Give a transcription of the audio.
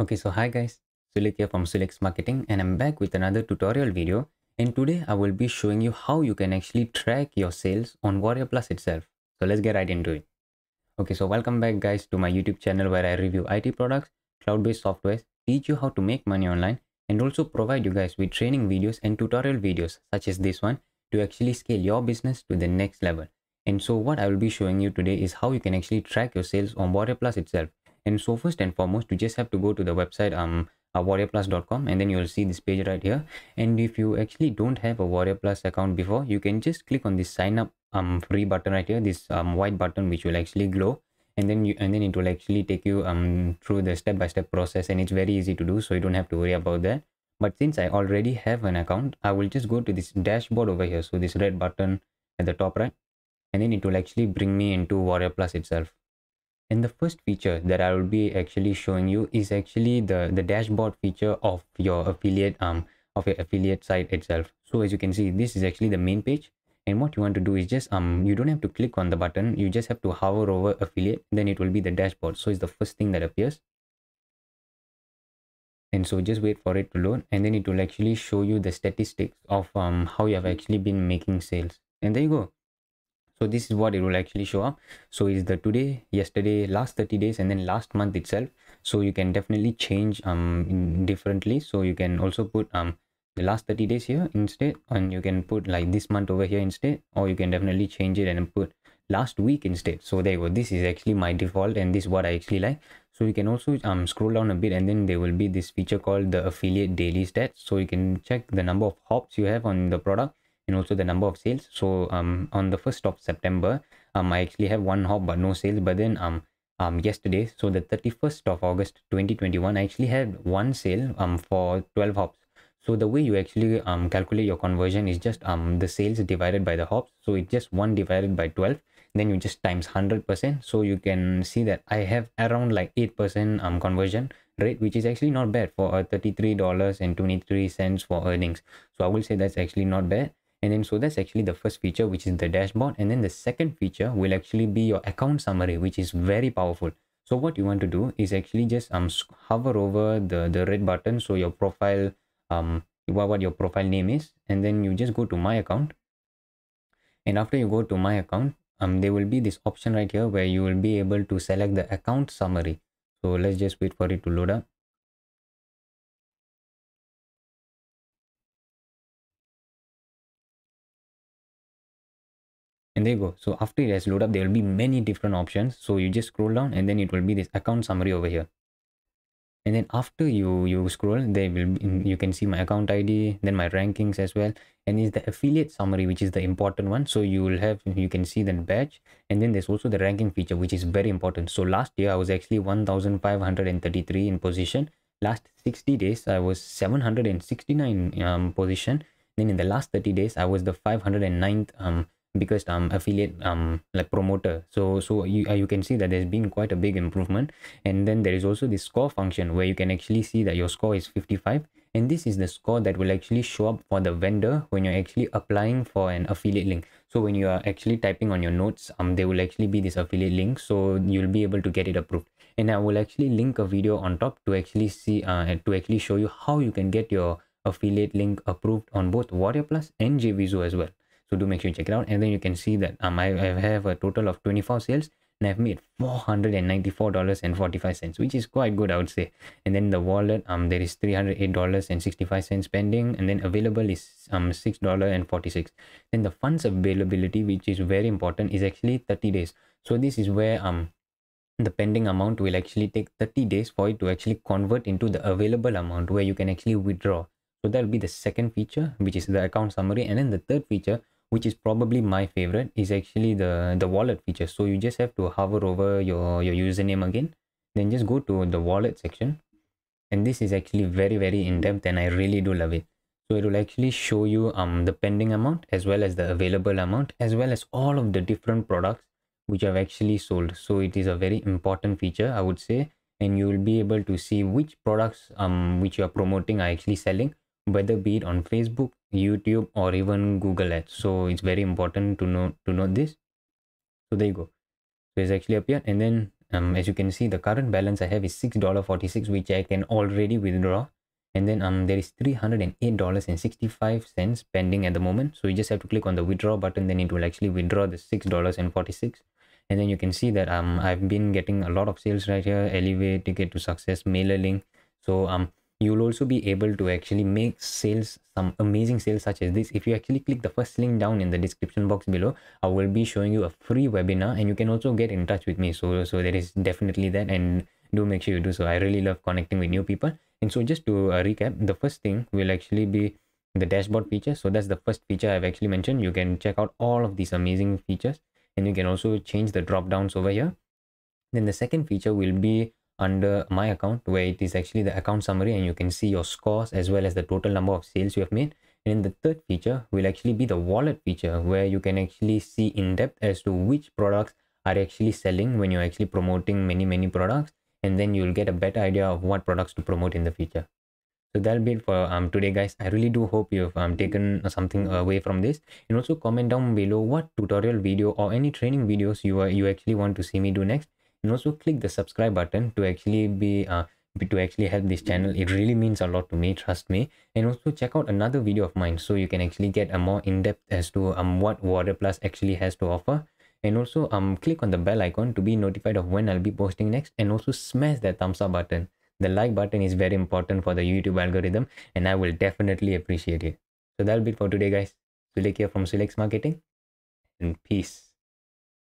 Okay, so hi guys, Sulik here from Sulix Marketing and I'm back with another tutorial video and today I will be showing you how you can actually track your sales on Warrior Plus itself. So let's get right into it. Okay, so welcome back guys to my YouTube channel where I review IT products, cloud-based softwares, teach you how to make money online and also provide you guys with training videos and tutorial videos such as this one to actually scale your business to the next level. And so what I will be showing you today is how you can actually track your sales on Warrior Plus itself and so first and foremost you just have to go to the website um uh, warriorplus.com and then you'll see this page right here and if you actually don't have a warrior plus account before you can just click on this sign up um free button right here this um white button which will actually glow and then you and then it will actually take you um through the step-by-step -step process and it's very easy to do so you don't have to worry about that but since i already have an account i will just go to this dashboard over here so this red button at the top right and then it will actually bring me into warrior plus itself and the first feature that I will be actually showing you is actually the, the dashboard feature of your affiliate um of your affiliate site itself. So as you can see, this is actually the main page. And what you want to do is just um you don't have to click on the button, you just have to hover over affiliate, then it will be the dashboard. So it's the first thing that appears. And so just wait for it to load and then it will actually show you the statistics of um how you have actually been making sales. And there you go so this is what it will actually show up so is the today yesterday last 30 days and then last month itself so you can definitely change um differently so you can also put um the last 30 days here instead and you can put like this month over here instead or you can definitely change it and put last week instead so there you go this is actually my default and this is what i actually like so you can also um scroll down a bit and then there will be this feature called the affiliate daily stats so you can check the number of hops you have on the product and also the number of sales so um on the 1st of september um i actually have one hop but no sales but then um um yesterday so the 31st of august 2021 i actually had one sale um for 12 hops so the way you actually um calculate your conversion is just um the sales divided by the hops so it's just 1 divided by 12 then you just times 100% so you can see that i have around like 8% um conversion rate which is actually not bad for a $33.23 for earnings so i will say that's actually not bad and then so that's actually the first feature which is the dashboard and then the second feature will actually be your account summary which is very powerful so what you want to do is actually just um hover over the the red button so your profile um what, your profile name is and then you just go to my account and after you go to my account um there will be this option right here where you will be able to select the account summary so let's just wait for it to load up and there you go so after it has loaded up there will be many different options so you just scroll down and then it will be this account summary over here and then after you you scroll there will be, you can see my account id then my rankings as well and is the affiliate summary which is the important one so you will have you can see the badge and then there's also the ranking feature which is very important so last year i was actually 1533 in position last 60 days i was 769 um, position then in the last 30 days i was the 509th um, because um affiliate um like promoter so so you uh, you can see that there's been quite a big improvement and then there is also the score function where you can actually see that your score is 55 and this is the score that will actually show up for the vendor when you're actually applying for an affiliate link so when you are actually typing on your notes um there will actually be this affiliate link so you'll be able to get it approved and i will actually link a video on top to actually see uh to actually show you how you can get your affiliate link approved on both warrior plus and jvzoo as well so do make sure you check it out and then you can see that um, I, have a total of 24 sales and I've made $494.45 which is quite good I would say and then the wallet um there is $308.65 spending and then available is um $6.46 then the funds availability which is very important is actually 30 days so this is where um the pending amount will actually take 30 days for it to actually convert into the available amount where you can actually withdraw so that'll be the second feature which is the account summary and then the third feature which is probably my favorite is actually the the wallet feature so you just have to hover over your your username again then just go to the wallet section and this is actually very very in-depth and i really do love it so it will actually show you um the pending amount as well as the available amount as well as all of the different products which i've actually sold so it is a very important feature i would say and you will be able to see which products um which you are promoting are actually selling whether be it on facebook youtube or even google ads so it's very important to know to know this so there you go so it's actually appeared and then um as you can see the current balance i have is six dollar 46 which i can already withdraw and then um there is 308 dollars and 65 cents pending at the moment so you just have to click on the withdraw button then it will actually withdraw the six dollars and 46 and then you can see that um i've been getting a lot of sales right here elevate ticket to success mailer link so um you'll also be able to actually make sales some amazing sales such as this if you actually click the first link down in the description box below i will be showing you a free webinar and you can also get in touch with me so so there is definitely that and do make sure you do so i really love connecting with new people and so just to uh, recap the first thing will actually be the dashboard feature so that's the first feature i've actually mentioned you can check out all of these amazing features and you can also change the drop downs over here then the second feature will be under my account where it is actually the account summary and you can see your scores as well as the total number of sales you have made and in the third feature will actually be the wallet feature where you can actually see in depth as to which products are actually selling when you're actually promoting many many products and then you'll get a better idea of what products to promote in the future so that'll be it for um, today guys i really do hope you've um, taken something away from this and also comment down below what tutorial video or any training videos you are you actually want to see me do next and also click the subscribe button to actually be uh, to actually help this channel it really means a lot to me trust me and also check out another video of mine so you can actually get a more in-depth as to um what water plus actually has to offer and also um click on the bell icon to be notified of when i'll be posting next and also smash that thumbs up button the like button is very important for the youtube algorithm and i will definitely appreciate it so that'll be it for today guys Sulek here from Sulex Marketing and peace.